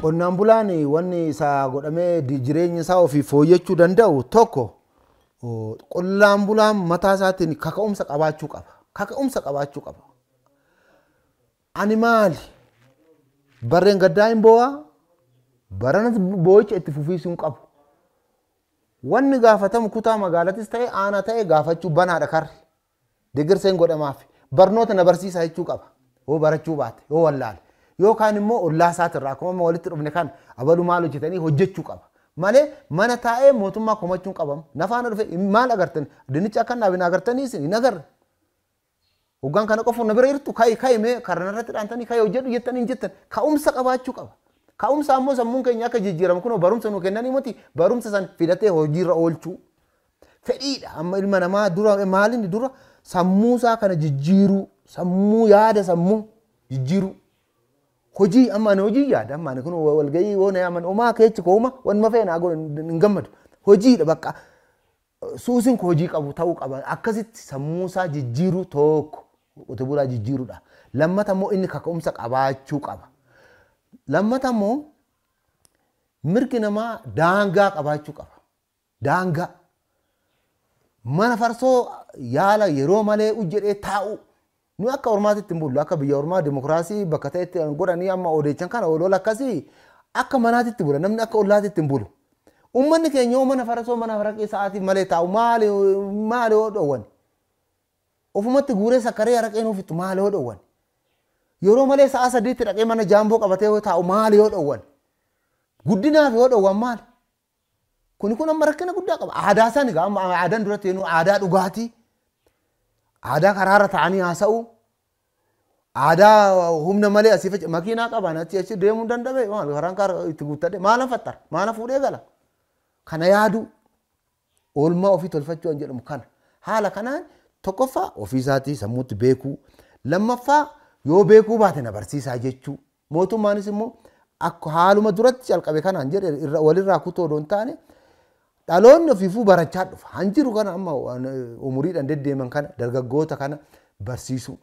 Qonnaan bulaan wanni isaa godhamee jireenya isaa ofii fooyyechuu danda'u tokko qonnaan bulaan mataa isaatiin kaka'umsa qabaachuu qaba. Kaka'umsa qabaachuu qaba. Ani maali? Barreen gaddaa hin boo'aa? Baranas boo'icha itti fufiisuun qabu. Wanni gaafatamu kutaa magaalatis ta'e aanaa ta'e gaafachuu banaadha karri. Digirseen godhamaaf. Barnoota na barsiisaa jechuu qaba. Yoo barachuu baate yoo wallaale. yookaan immoo ollaa isaatiirraa akkuma walitti dhufne kan abaluu maal hojjetanii hojjechuu qaba. Malee mana taa'ee mootummaa komachuun qabamu. Nafaana dhufe maal agartan dinnicha akka naabin agartanii isin hin agarre. Hoggaan kana qofa na bira irtu ka'e ka'e mee karana irratti dhaantanii ka'e hojjedhu jettanii hin jettan ka'umsa qabaachuu qaba. Ka'umsa ammoo sammuun keenya akka jijjiiramu kunoo barumsa nu kennanii miti barumsa san fidatee hojiirra oolchuu. Fedhiidha amma ilma namaa dura maalinni dura sammuusaa kana jijjiiruu sammuu yaada hojii amma hojii yaada amma ani kun walgahii waan yaaman homaa keechi kooma wanuma fe'e naa godhan hin gammadu hojiidha bakka suusin hojii qabu ta'uu qaba akkasitti sammuusaa jijjiiruu tokko qotee bulaa jijjiiruudha lammata immoo inni kaka'umsa qabaachuu qaba lammata immoo mirgi namaa daangaa qabaachuu qaba daangaa mana farsoo yaala yeroo malee hojjedhee taa'u. nu akka ormaatitti hin bullu akka biyya ormaa dimokiraasii bakka ta'etti godhanii amma odeechan kana olool akkasii akka manaatitti bula namni akka ollaatitti hin bulu. Uummanni keenya mana farasoo mana faraqee sa'aatiif malee taa'u maali maali yoo dhoowwan ofumatti guuree sakkaree haraqeen ofitu maali yoo dhoowwan yeroo malee sa'a sadiitti dhaqee mana jaamboo qabatee yoo taa'u maali yoo dhoowwan guddinaaf yoo dhoowwan maali kuni kun amma rakkina guddaa qaba aadaa sani aadaa duratti aadaa dhugaatii. aadaa karaarra ta'anii haasa'u aadaa humna malee asii faci makiinaa qabaan achi achi deemuu dandabe maal karaan kaara itti guuttadhe maala fattara gala kana yaadu oolmaa ofii tolfachuu kan jedhamu kana haala kanaan tokkoffaa ofii isaatii sammuutti beekuu lammaffaa yoo beekuu baate na barsiisaa jechuu mootummaanis immoo akka haaluma duratti calqabe kanaan jedhe walirraa kutoo doon taane dhaloonni ofiifuu barachaa dhufa. Han jiru kana amma umuriidhaan deddeeman kana dargaggoota kana barsiisu.